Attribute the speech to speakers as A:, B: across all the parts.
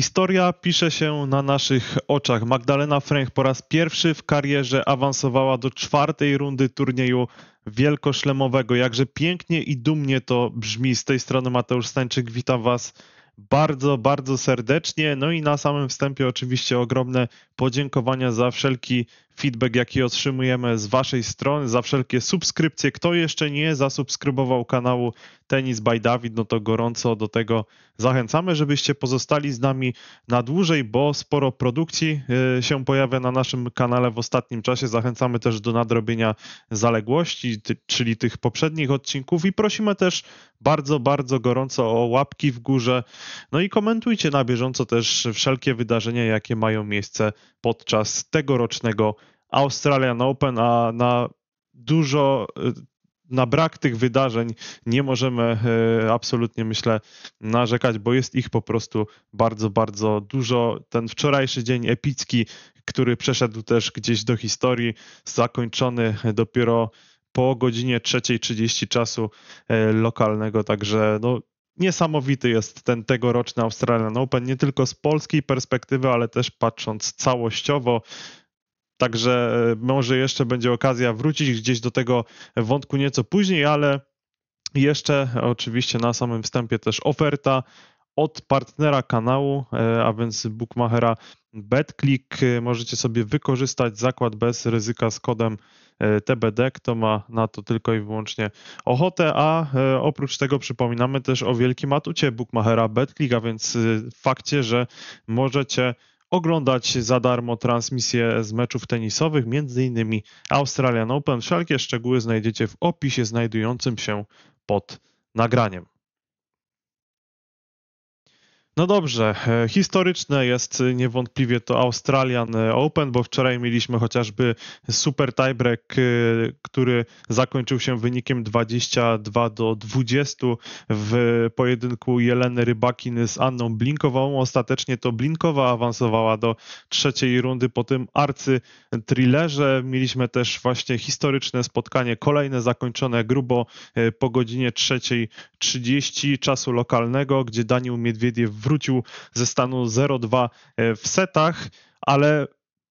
A: Historia pisze się na naszych oczach. Magdalena Fręch po raz pierwszy w karierze awansowała do czwartej rundy turnieju wielkoszlemowego. Jakże pięknie i dumnie to brzmi. Z tej strony Mateusz Stańczyk, witam Was bardzo, bardzo serdecznie. No i na samym wstępie oczywiście ogromne podziękowania za wszelki feedback, jaki otrzymujemy z Waszej strony, za wszelkie subskrypcje. Kto jeszcze nie zasubskrybował kanału Tenis by Dawid, no to gorąco do tego zachęcamy, żebyście pozostali z nami na dłużej, bo sporo produkcji y, się pojawia na naszym kanale w ostatnim czasie. Zachęcamy też do nadrobienia zaległości, czyli tych poprzednich odcinków i prosimy też bardzo, bardzo gorąco o łapki w górze. No i komentujcie na bieżąco też wszelkie wydarzenia, jakie mają miejsce podczas tegorocznego Australian Open, a na dużo y, na brak tych wydarzeń nie możemy y, absolutnie, myślę, narzekać, bo jest ich po prostu bardzo, bardzo dużo. Ten wczorajszy dzień epicki, który przeszedł też gdzieś do historii, zakończony dopiero po godzinie 3.30 czasu e, lokalnego, także no, niesamowity jest ten tegoroczny Australian Open, nie tylko z polskiej perspektywy, ale też patrząc całościowo Także e, może jeszcze będzie okazja wrócić gdzieś do tego wątku nieco później, ale jeszcze oczywiście na samym wstępie też oferta od partnera kanału, e, a więc bookmachera BetClick. Możecie sobie wykorzystać zakład bez ryzyka z kodem e, TBD, kto ma na to tylko i wyłącznie ochotę, a oprócz tego przypominamy też o wielkim atucie bookmachera BetClick, a więc fakcie, że możecie oglądać za darmo transmisje z meczów tenisowych, m.in. Australian Open. Wszelkie szczegóły znajdziecie w opisie znajdującym się pod nagraniem. No dobrze, e, historyczne jest niewątpliwie to Australian e, Open, bo wczoraj mieliśmy chociażby super tiebreak, e, który zakończył się wynikiem 22 do 20 w pojedynku Jeleny Rybakin z Anną Blinkową. Ostatecznie to Blinkowa awansowała do trzeciej rundy po tym arcy thrillerze. Mieliśmy też właśnie historyczne spotkanie, kolejne zakończone grubo po godzinie 3.30 czasu lokalnego, gdzie Daniel Miedwiediew wrócił ze stanu 0-2 e, w setach, ale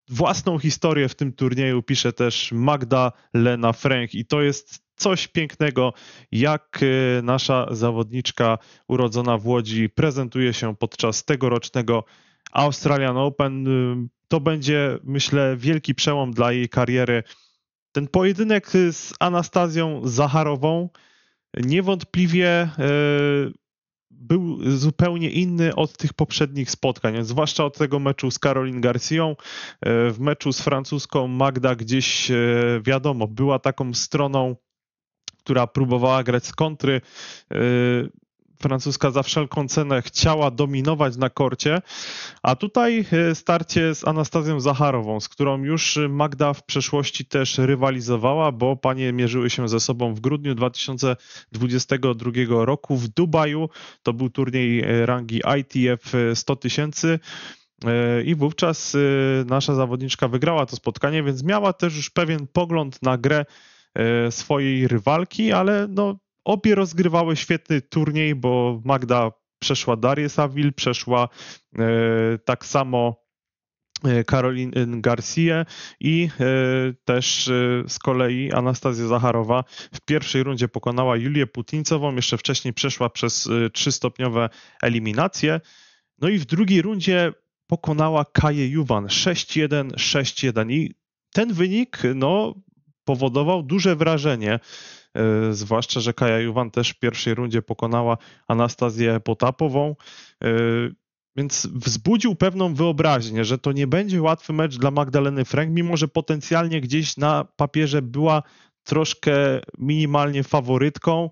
A: własną historię w tym turnieju pisze też Magda Lena Frank i to jest coś pięknego, jak e, nasza zawodniczka urodzona w Łodzi prezentuje się podczas tegorocznego Australian Open. E, to będzie, myślę, wielki przełom dla jej kariery. Ten pojedynek z Anastazją Zacharową niewątpliwie był zupełnie inny od tych poprzednich spotkań, zwłaszcza od tego meczu z Karolin Garcją. E, w meczu z francuską Magda gdzieś, e, wiadomo, była taką stroną która próbowała grać z kontry. E, francuska za wszelką cenę chciała dominować na korcie, a tutaj e, starcie z Anastazją Zacharową, z którą już Magda w przeszłości też rywalizowała, bo panie mierzyły się ze sobą w grudniu 2022 roku w Dubaju. To był turniej e, rangi ITF 100 e, tysięcy. I wówczas nasza zawodniczka wygrała to spotkanie, więc miała też już pewien pogląd na grę swojej rywalki, ale no, Obie rozgrywały świetny turniej, bo Magda przeszła Darię Saville, przeszła e, tak samo e, Karolin Garcia i e, też z kolei Anastazja Zacharowa w pierwszej rundzie pokonała Julię Putińcową, jeszcze wcześniej przeszła przez trzystopniowe eliminacje. No i w drugiej rundzie pokonała Kaję Juwan 6-1, 6-1 i ten wynik no, powodował duże wrażenie E, zwłaszcza, że Kaja Juwan też w pierwszej rundzie pokonała Anastazję Potapową. E, więc wzbudził pewną wyobraźnię, że to nie będzie łatwy mecz dla Magdaleny Frank, mimo że potencjalnie gdzieś na papierze była troszkę minimalnie faworytką.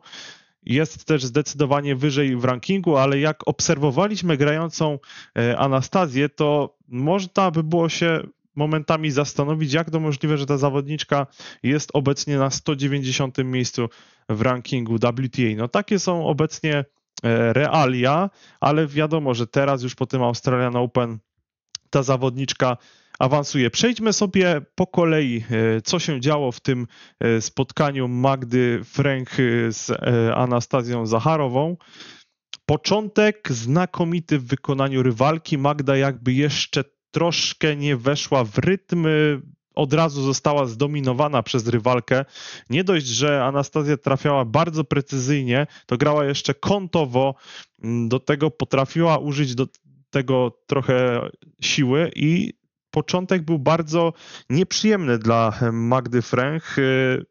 A: Jest też zdecydowanie wyżej w rankingu, ale jak obserwowaliśmy grającą e, Anastazję, to można by było się momentami zastanowić, jak to możliwe, że ta zawodniczka jest obecnie na 190 miejscu w rankingu WTA. No takie są obecnie e, realia, ale wiadomo, że teraz już po tym Australian Open ta zawodniczka awansuje. Przejdźmy sobie po kolei, e, co się działo w tym e, spotkaniu Magdy Frank z Anastazją Zacharową. Początek znakomity w wykonaniu rywalki. Magda jakby jeszcze troszkę nie weszła w rytm y, od razu została zdominowana przez rywalkę. Nie dość, że Anastazja trafiała bardzo precyzyjnie, to grała jeszcze kątowo, mm, do tego potrafiła użyć do tego trochę siły i początek był bardzo nieprzyjemny dla e, Magdy Fręch. E,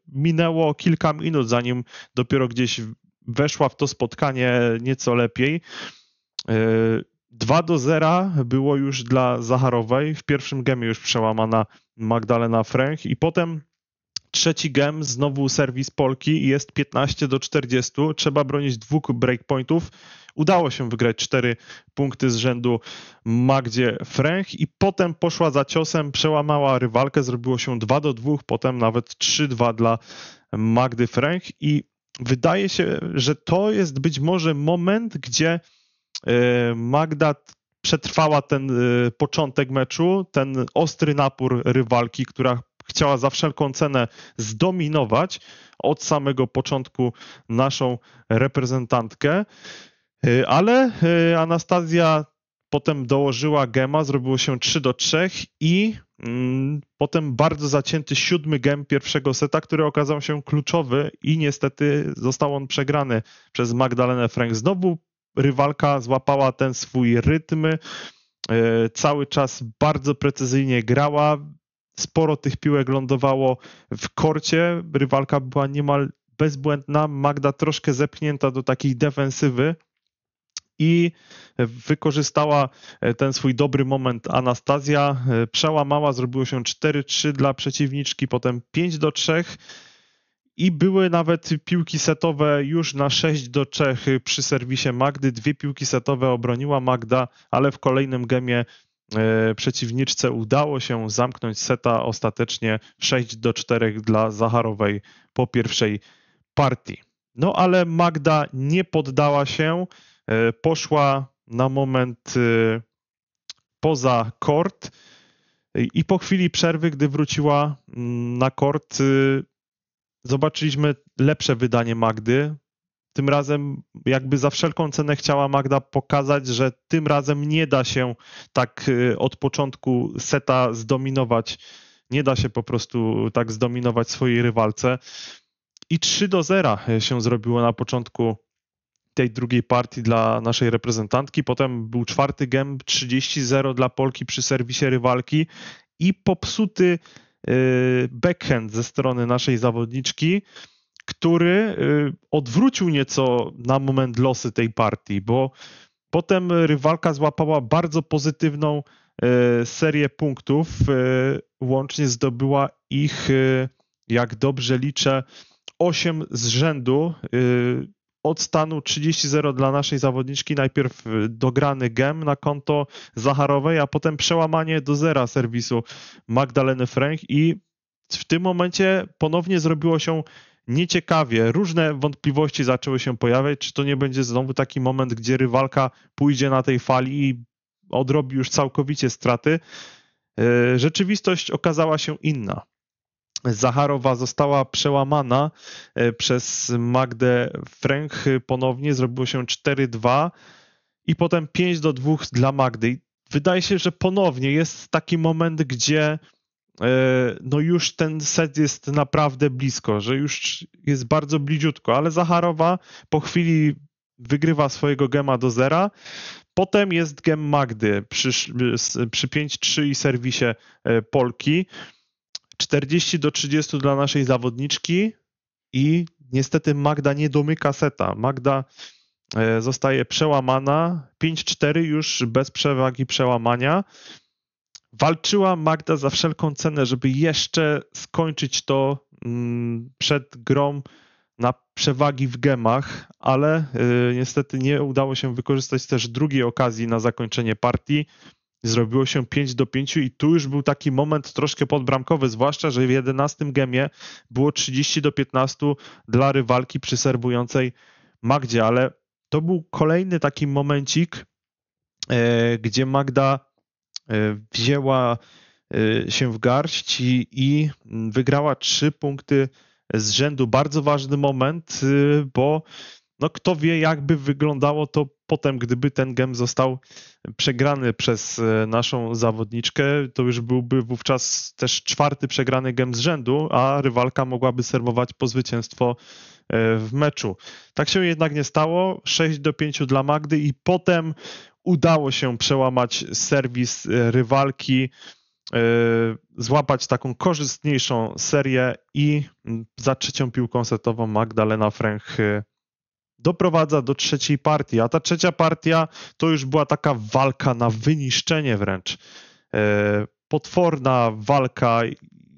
A: minęło kilka minut, zanim dopiero gdzieś weszła w to spotkanie nieco lepiej e, 2 do 0 było już dla Zacharowej. W pierwszym gemie już przełamana Magdalena Frank i potem trzeci gem, znowu serwis Polki jest 15 do 40. Trzeba bronić dwóch breakpointów. Udało się wygrać cztery punkty z rzędu Magdzie Frank i potem poszła za ciosem, przełamała rywalkę, zrobiło się 2 do 2, potem nawet 3-2 dla Magdy Frank i wydaje się, że to jest być może moment, gdzie Y, Magda przetrwała ten y, początek meczu, ten ostry napór rywalki, która chciała za wszelką cenę zdominować od samego początku naszą reprezentantkę. Y, ale Anastazja potem dołożyła gema, zrobiło się 3 do 3 i mm, potem bardzo zacięty siódmy gem pierwszego seta, który okazał się kluczowy i niestety został on przegrany przez Magdalenę Frank. Znowu rywalka złapała ten swój rytm, e, cały czas bardzo precyzyjnie grała. Sporo tych piłek lądowało w korcie. Rywalka była niemal bezbłędna. Magda troszkę zepchnięta do takiej defensywy, i wykorzystała e, ten swój dobry moment Anastazja, e, przełamała, zrobiło się 4-3 dla przeciwniczki, potem 5-3, i były nawet piłki setowe już na 6 do 3 przy serwisie Magdy. Dwie piłki setowe obroniła Magda, ale w kolejnym gemie e, przeciwniczce udało się zamknąć seta ostatecznie 6 do 4 dla Zacharowej po pierwszej partii. No ale Magda nie poddała się, e, poszła na moment e, poza kort i po chwili przerwy, gdy wróciła mm, na kort, Zobaczyliśmy lepsze wydanie Magdy. Tym razem, jakby za wszelką cenę chciała Magda pokazać, że tym razem nie da się tak y, od początku seta zdominować. Nie da się po prostu tak zdominować swojej rywalce. I 3 do 0 y, się zrobiło na początku tej drugiej partii dla naszej reprezentantki. Potem był czwarty gem 30-0 dla Polki przy serwisie rywalki i popsuty Y, backhand ze strony naszej zawodniczki, który y, odwrócił nieco na moment losy tej partii, bo potem rywalka złapała bardzo pozytywną y, serię punktów. Łącznie zdobyła ich, jak dobrze liczę, 8 z rzędu od stanu 30-0 dla naszej zawodniczki. Najpierw y, dograny gem na konto Zacharowej, a potem przełamanie do zera serwisu Magdaleny Frank i w tym momencie ponownie zrobiło się nieciekawie. Różne wątpliwości zaczęły się pojawiać, czy to nie będzie znowu taki moment, gdzie rywalka pójdzie na tej fali i odrobi już całkowicie straty. Y, rzeczywistość okazała się inna. Zacharowa została przełamana e, przez Magdę Frank e, ponownie, zrobiło się 4-2 i potem 5 do 2 dla Magdy. wydaje się, że ponownie jest taki moment, gdzie e, no już ten set jest naprawdę blisko, że już jest bardzo bliziutko, ale Zacharowa po chwili wygrywa swojego gema do zera. Potem jest gem Magdy przy, przy 5-3 i serwisie Polki. 40 do 30 dla naszej zawodniczki i niestety Magda nie domyka seta. Magda e, zostaje przełamana. 5-4 już bez przewagi przełamania. Walczyła Magda za wszelką cenę, żeby jeszcze skończyć to mm, przed grom na przewagi w gemach, ale e, niestety nie udało się wykorzystać też drugiej okazji na zakończenie partii. Zrobiło się 5 do 5 i tu już był taki moment troszkę podbramkowy, zwłaszcza, że w 11 gemie było 30 do 15 dla rywalki przyserwującej Magdzie, ale to był kolejny taki momencik, e, gdzie Magda e, wzięła e, się w garść i, i wygrała trzy punkty z rzędu. Bardzo ważny moment, bo no kto wie, jakby wyglądało to potem, gdyby ten gem został przegrany przez e, naszą zawodniczkę, to już byłby wówczas też czwarty przegrany gem z rzędu, a rywalka mogłaby serwować po zwycięstwo e, w meczu. Tak się jednak nie stało. 6 do 5 dla Magdy i potem udało się przełamać serwis e, rywalki, złapać taką korzystniejszą serię i za trzecią piłką setową Magdalena Fręch doprowadza do trzeciej partii, a ta trzecia partia to już była taka walka na wyniszczenie wręcz. E, potworna walka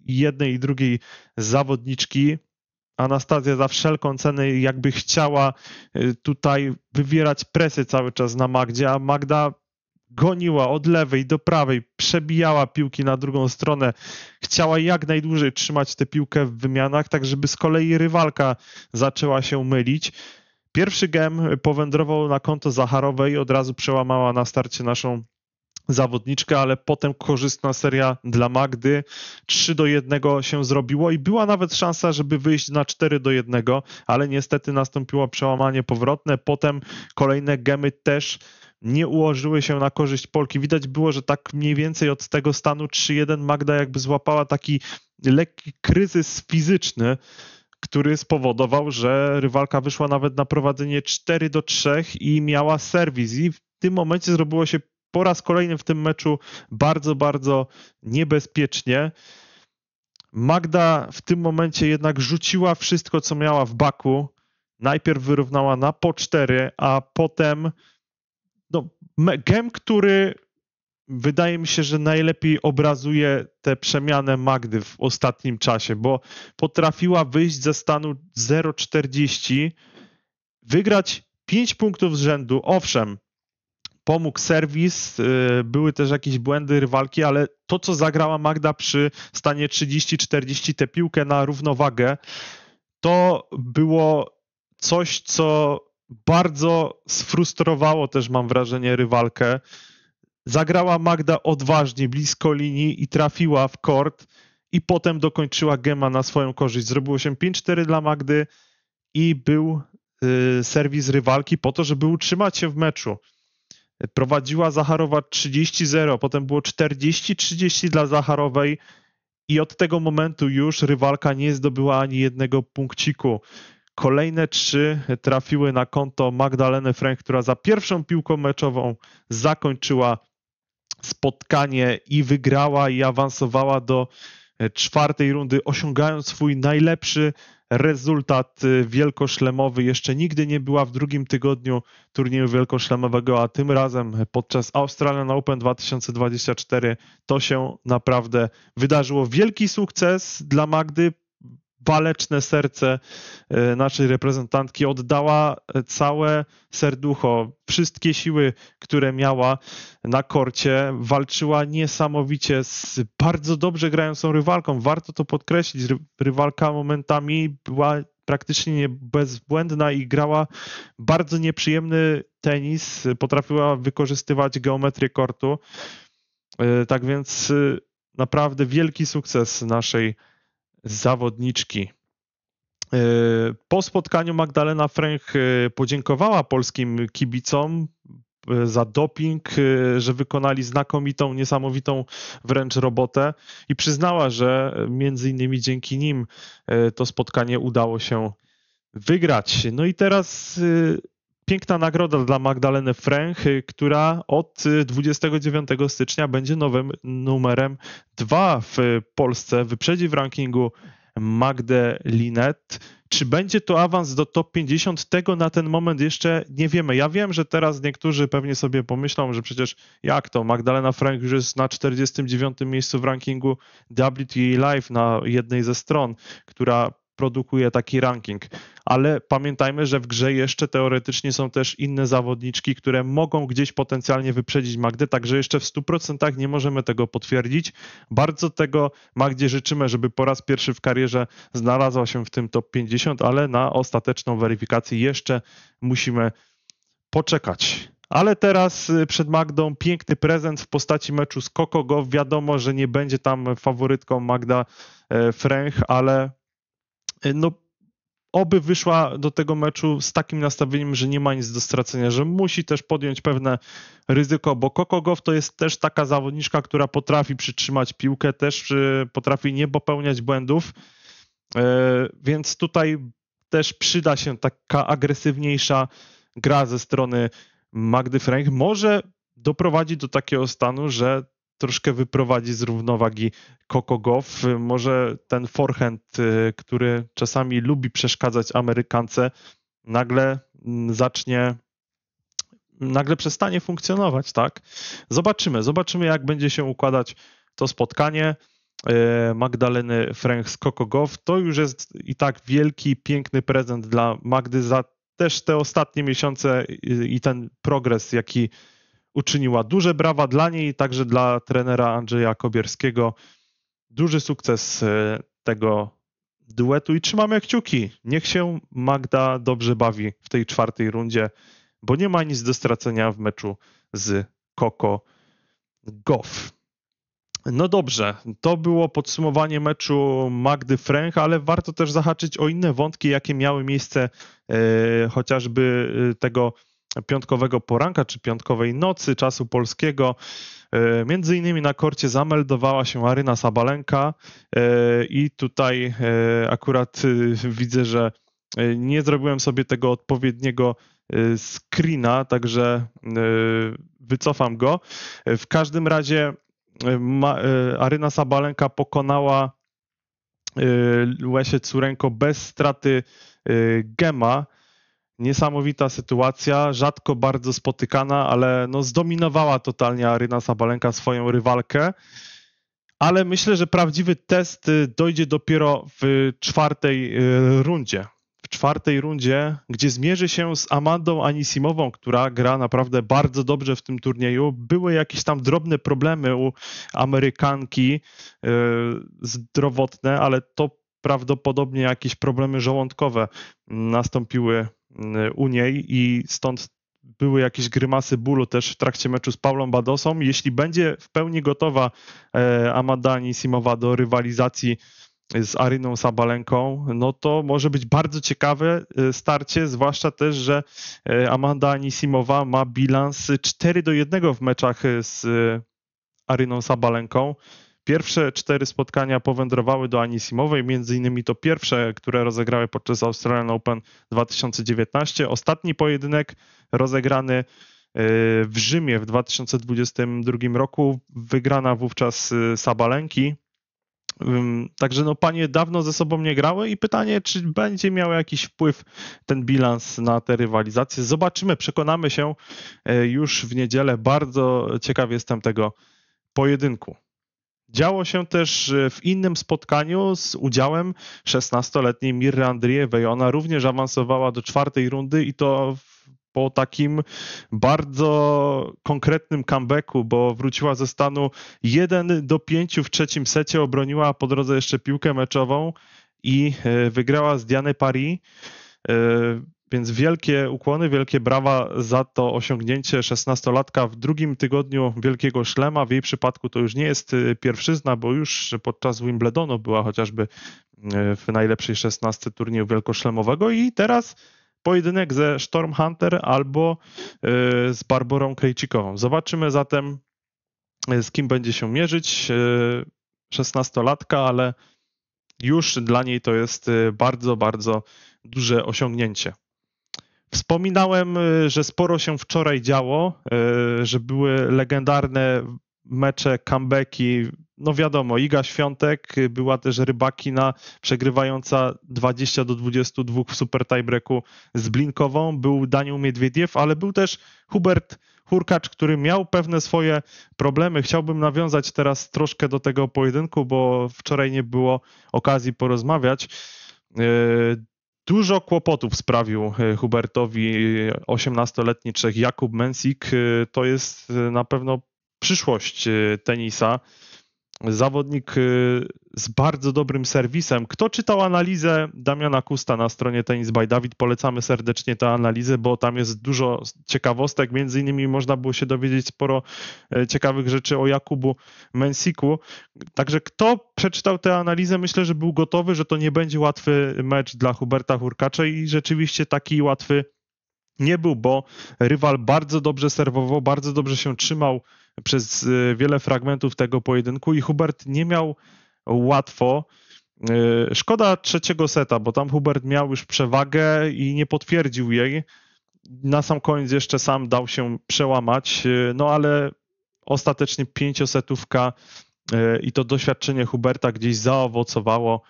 A: jednej i drugiej zawodniczki. Anastazja za wszelką cenę jakby chciała e, tutaj wywierać presję cały czas na Magdzie, a Magda goniła od lewej do prawej, przebijała piłki na drugą stronę, chciała jak najdłużej trzymać tę piłkę w wymianach, tak żeby z kolei rywalka zaczęła się mylić. Pierwszy gem powędrował na konto Zacharowej, od razu przełamała na starcie naszą zawodniczkę, ale potem korzystna seria dla Magdy. 3 do 1 się zrobiło i była nawet szansa, żeby wyjść na 4 do 1, ale niestety nastąpiło przełamanie powrotne. Potem kolejne gemy też nie ułożyły się na korzyść Polki. Widać było, że tak mniej więcej od tego stanu 3-1 Magda jakby złapała taki lekki kryzys fizyczny który spowodował, że rywalka wyszła nawet na prowadzenie 4 do 3 i miała serwis. I w tym momencie zrobiło się po raz kolejny w tym meczu bardzo, bardzo niebezpiecznie. Magda w tym momencie jednak rzuciła wszystko, co miała w baku. Najpierw wyrównała na po 4, a potem no, gem, który wydaje mi się, że najlepiej obrazuje tę przemianę Magdy w ostatnim czasie, bo potrafiła wyjść ze stanu 0,40, wygrać 5 punktów z rzędu. Owszem, pomógł serwis, y, były też jakieś błędy rywalki, ale to, co zagrała Magda przy stanie 30-40, tę piłkę na równowagę, to było coś, co bardzo sfrustrowało też, mam wrażenie, rywalkę Zagrała Magda odważnie blisko linii i trafiła w kort i potem dokończyła Gema na swoją korzyść. Zrobiło się 5-4 dla Magdy i był y, serwis rywalki po to, żeby utrzymać się w meczu. Prowadziła Zacharowa 30-0, potem było 40-30 dla Zacharowej i od tego momentu już rywalka nie zdobyła ani jednego punkciku. Kolejne trzy trafiły na konto Magdaleny Frank, która za pierwszą piłką meczową zakończyła spotkanie i wygrała i awansowała do e, czwartej rundy, osiągając swój najlepszy rezultat e, wielkoszlemowy. Jeszcze nigdy nie była w drugim tygodniu turnieju wielkoszlemowego, a tym razem e, podczas Australian Open 2024 to się naprawdę wydarzyło. Wielki sukces dla Magdy, baleczne serce e, naszej reprezentantki. Oddała e, całe serducho, wszystkie siły, które miała na korcie. Walczyła niesamowicie z bardzo dobrze grającą rywalką. Warto to podkreślić. Rywalka momentami była praktycznie bezbłędna i grała bardzo nieprzyjemny tenis. Potrafiła wykorzystywać geometrię kortu. E, tak więc naprawdę wielki sukces naszej zawodniczki. E, po spotkaniu Magdalena Fręch e, podziękowała polskim kibicom e, za doping, że wykonali znakomitą, niesamowitą wręcz robotę i przyznała, że między innymi dzięki nim to spotkanie udało się wygrać. No i teraz piękna nagroda dla Magdaleny Fręch, y, która od 29 y, stycznia będzie nowym numerem 2 w y, Polsce. Wyprzedzi w rankingu Magdę Linet. Czy będzie to awans do top 50? Tego na ten moment jeszcze nie wiemy. Ja wiem, że teraz niektórzy pewnie sobie pomyślą, że przecież jak to? Magdalena Frank już jest na 49. miejscu w rankingu WTA Live na jednej ze stron, która produkuje taki ranking. Ale pamiętajmy, że w grze jeszcze teoretycznie są też inne zawodniczki, które mogą gdzieś potencjalnie wyprzedzić Magdę, także jeszcze w 100% nie możemy tego potwierdzić. Bardzo tego Magdzie życzymy, żeby po raz pierwszy w karierze znalazła się w tym top 50, ale na ostateczną weryfikację jeszcze musimy poczekać. Ale teraz y, przed Magdą piękny prezent w postaci meczu z Kokogo. Wiadomo, że nie będzie tam faworytką Magda e, Fręch, ale Y, no oby wyszła do tego meczu z takim nastawieniem, że nie ma nic do stracenia, że musi też podjąć pewne ryzyko, bo Kokogow to jest też taka zawodniczka, która potrafi przytrzymać piłkę, też y, potrafi nie popełniać błędów, y, więc tutaj też przyda się taka agresywniejsza gra ze strony Magdy Frank. Może doprowadzi do takiego stanu, że troszkę wyprowadzi z równowagi Coco Goff. Może ten forehand, y, który czasami lubi przeszkadzać Amerykance, nagle mm, zacznie nagle przestanie funkcjonować, tak? Zobaczymy, zobaczymy jak będzie się układać to spotkanie. Y, Magdaleny Frank z Kokogow. To już jest i tak wielki, piękny prezent dla Magdy za też te ostatnie miesiące i ten progres, jaki uczyniła. Duże brawa dla niej, także dla trenera Andrzeja Kobierskiego. Duży sukces e, tego duetu i trzymamy kciuki. Niech się Magda dobrze bawi w tej czwartej rundzie, bo nie ma nic do stracenia w meczu z Koko Goff. No dobrze, to było podsumowanie meczu Magdy Frank, ale warto też zahaczyć o inne wątki, jakie miały miejsce e, chociażby e, tego piątkowego poranka czy piątkowej nocy czasu polskiego. E, między innymi na korcie zameldowała się Aryna Sabalenka e, i tutaj e, akurat widzę, że nie zrobiłem sobie tego odpowiedniego screena, także wycofam go. W każdym razie Aryna Sabalenka pokonała Łesie Curenko bez straty gema Niesamowita sytuacja, rzadko bardzo spotykana, ale no zdominowała totalnie Aryna Sabalenka swoją rywalkę. Ale myślę, że prawdziwy test y, dojdzie dopiero w czwartej y, rundzie. W czwartej rundzie, gdzie zmierzy się z Amandą Anisimową, która gra naprawdę bardzo dobrze w tym turnieju. Były jakieś tam drobne problemy u Amerykanki y, zdrowotne, ale to prawdopodobnie jakieś problemy żołądkowe mm, nastąpiły Y, u niej i stąd były jakieś grymasy bólu też w trakcie meczu z Paulą Badosą. Jeśli będzie w pełni gotowa e, Amadani Simowa do rywalizacji z Aryną Sabalenką, no to może być bardzo ciekawe e, starcie, zwłaszcza też, że e, Amanda Anisimowa ma bilans 4 do 1 w meczach z Aryną Sabalenką. Pierwsze cztery spotkania powędrowały do Anisimowej, między innymi to pierwsze, które rozegrały podczas Australian Open 2019. Ostatni pojedynek rozegrany e, w Rzymie w 2022 roku, wygrana wówczas e, Sabalenki. Także no panie dawno ze sobą nie grały i pytanie, czy będzie miał jakiś wpływ ten bilans na te rywalizacje. Zobaczymy, przekonamy się e, już w niedzielę. Bardzo ciekaw jestem tego pojedynku. Działo się też e, w innym spotkaniu z udziałem 16-letniej Mirry Andriewej. Ona również awansowała do czwartej rundy i to po takim bardzo konkretnym comebacku, bo wróciła ze stanu 1 do 5 w trzecim secie, obroniła po drodze jeszcze piłkę meczową i e, wygrała z Diany Paris. E, więc wielkie ukłony, wielkie brawa za to osiągnięcie 16-latka w drugim tygodniu Wielkiego Szlema. W jej przypadku to już nie jest y, pierwszyzna, bo już podczas Wimbledonu była chociażby y, w najlepszej 16 turnieju wielkoszlemowego i teraz pojedynek ze Storm Hunter albo y, z Barborą Krejcikową. Zobaczymy zatem, z kim będzie się mierzyć. 16-latka, ale już dla niej to jest bardzo, bardzo duże osiągnięcie. Wspominałem, y, że sporo się wczoraj działo, y, że były legendarne mecze, comebacki. No wiadomo, Iga Świątek, y, była też Rybakina przegrywająca 20 do 22 w super tiebreaku z Blinkową, był Daniel Miedwiediew, ale był też Hubert Hurkacz, który miał pewne swoje problemy. Chciałbym nawiązać teraz troszkę do tego pojedynku, bo wczoraj nie było okazji porozmawiać. Dużo kłopotów sprawił e, Hubertowi 18-letni e, Czech Jakub Mensik. E, to jest na pewno przyszłość tenisa zawodnik y, z bardzo dobrym serwisem. Kto czytał analizę Damiana Kusta na stronie Tennis by Dawid, polecamy serdecznie tę analizę, bo tam jest dużo ciekawostek, między innymi można było się dowiedzieć sporo e, ciekawych rzeczy o Jakubu Mensiku. Także kto przeczytał tę analizę, myślę, że był gotowy, że to nie będzie łatwy mecz dla Huberta Hurkacza i rzeczywiście taki łatwy nie był, bo rywal bardzo dobrze serwował, bardzo dobrze się trzymał przez e, wiele fragmentów tego pojedynku i Hubert nie miał łatwo. E, szkoda trzeciego seta, bo tam Hubert miał już przewagę i nie potwierdził jej. Na sam koniec jeszcze sam dał się przełamać, e, no ale ostatecznie pięciosetówka i to doświadczenie Huberta gdzieś zaowocowało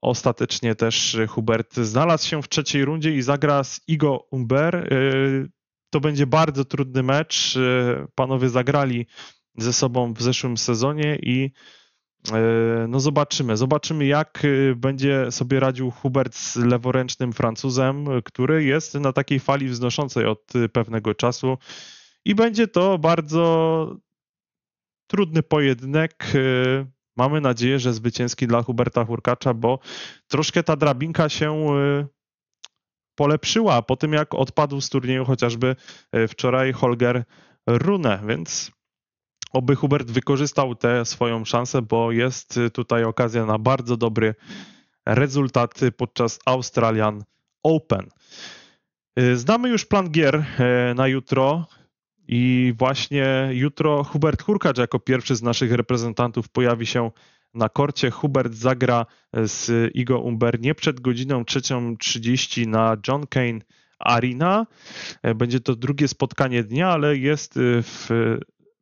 A: Ostatecznie też y, Hubert znalazł się w trzeciej rundzie i zagra z Igo Umber. Y, to będzie bardzo trudny mecz. Y, panowie zagrali ze sobą w zeszłym sezonie i no zobaczymy. Zobaczymy, jak będzie sobie radził Hubert z leworęcznym Francuzem, który jest na takiej fali wznoszącej od pewnego czasu. I będzie to bardzo trudny pojedynek. Mamy nadzieję, że zwycięski dla Huberta Hurkacza, bo troszkę ta drabinka się y, polepszyła po tym, jak odpadł z turnieju chociażby y, wczoraj Holger Rune, więc oby Hubert wykorzystał tę swoją szansę, bo jest y, tutaj okazja na bardzo dobry rezultat podczas Australian Open. Znamy już plan gier na jutro. I właśnie jutro Hubert Hurkacz jako pierwszy z naszych reprezentantów pojawi się na korcie. Hubert zagra z Igo Umber nie przed godziną 3.30 na John Kane Arena. E, będzie to drugie spotkanie dnia, ale jest e, w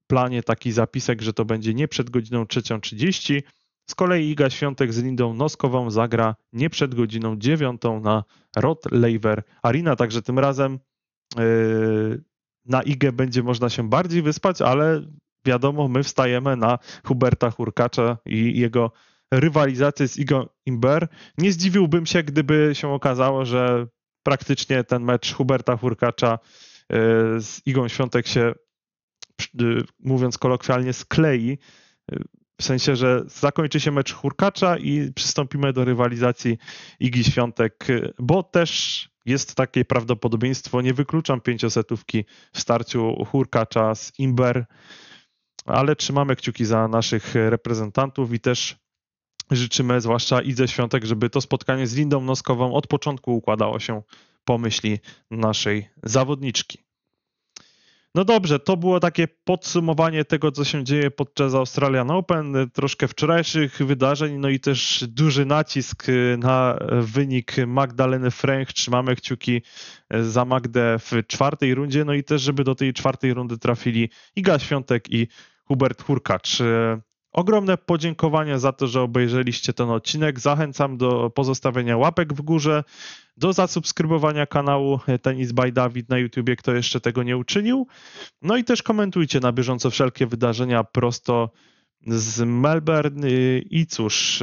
A: planie taki zapisek, że to będzie nie przed godziną 3.30. Z kolei Iga Świątek z Lindą Noskową zagra nie przed godziną 9 na Rod Laver Arena, także tym razem yy, na IG będzie można się bardziej wyspać, ale wiadomo, my wstajemy na Huberta Hurkacza i jego rywalizację z Igo Imber. Nie zdziwiłbym się, gdyby się okazało, że praktycznie ten mecz Huberta Hurkacza y, z Igą Świątek się, y, mówiąc kolokwialnie, sklei. Y, w sensie, że zakończy się mecz Hurkacza i przystąpimy do rywalizacji Igi Świątek, bo też jest takie prawdopodobieństwo. Nie wykluczam pięciosetówki w starciu Hurkacza z Imber, ale trzymamy kciuki za naszych reprezentantów i też życzymy, zwłaszcza Idze Świątek, żeby to spotkanie z Lindą Noskową od początku układało się po myśli naszej zawodniczki. No dobrze, to było takie podsumowanie tego, co się dzieje podczas Australian Open, troszkę wczorajszych wydarzeń, no i też duży nacisk y, na wynik Magdaleny Frank. Trzymamy kciuki y, za Magdę w czwartej rundzie, no i też, żeby do tej czwartej rundy trafili Iga Świątek i Hubert Hurkacz. Y, Ogromne podziękowania za to, że obejrzeliście ten odcinek. Zachęcam do pozostawienia łapek w górze, do zasubskrybowania kanału Tennis by Dawid na YouTubie, kto jeszcze tego nie uczynił. No i też komentujcie na bieżąco wszelkie wydarzenia prosto z Melbourne. I cóż,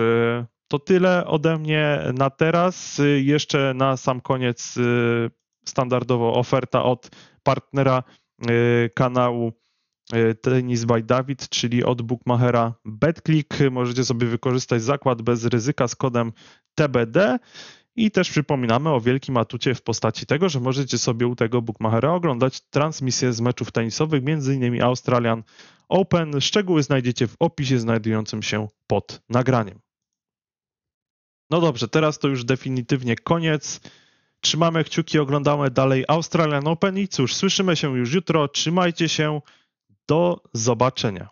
A: to tyle ode mnie na teraz. Jeszcze na sam koniec standardowo oferta od partnera e, kanału E, Tenis by Dawid, czyli od bookmachera BetClick. Możecie sobie wykorzystać zakład bez ryzyka z kodem TBD. I też przypominamy o wielkim atucie w postaci tego, że możecie sobie u tego bookmachera oglądać transmisję z meczów tenisowych, m.in. Australian Open. Szczegóły znajdziecie w opisie znajdującym się pod nagraniem. No dobrze, teraz to już definitywnie koniec. Trzymamy kciuki, oglądamy dalej Australian Open i cóż, słyszymy się już jutro. Trzymajcie się. Do zobaczenia.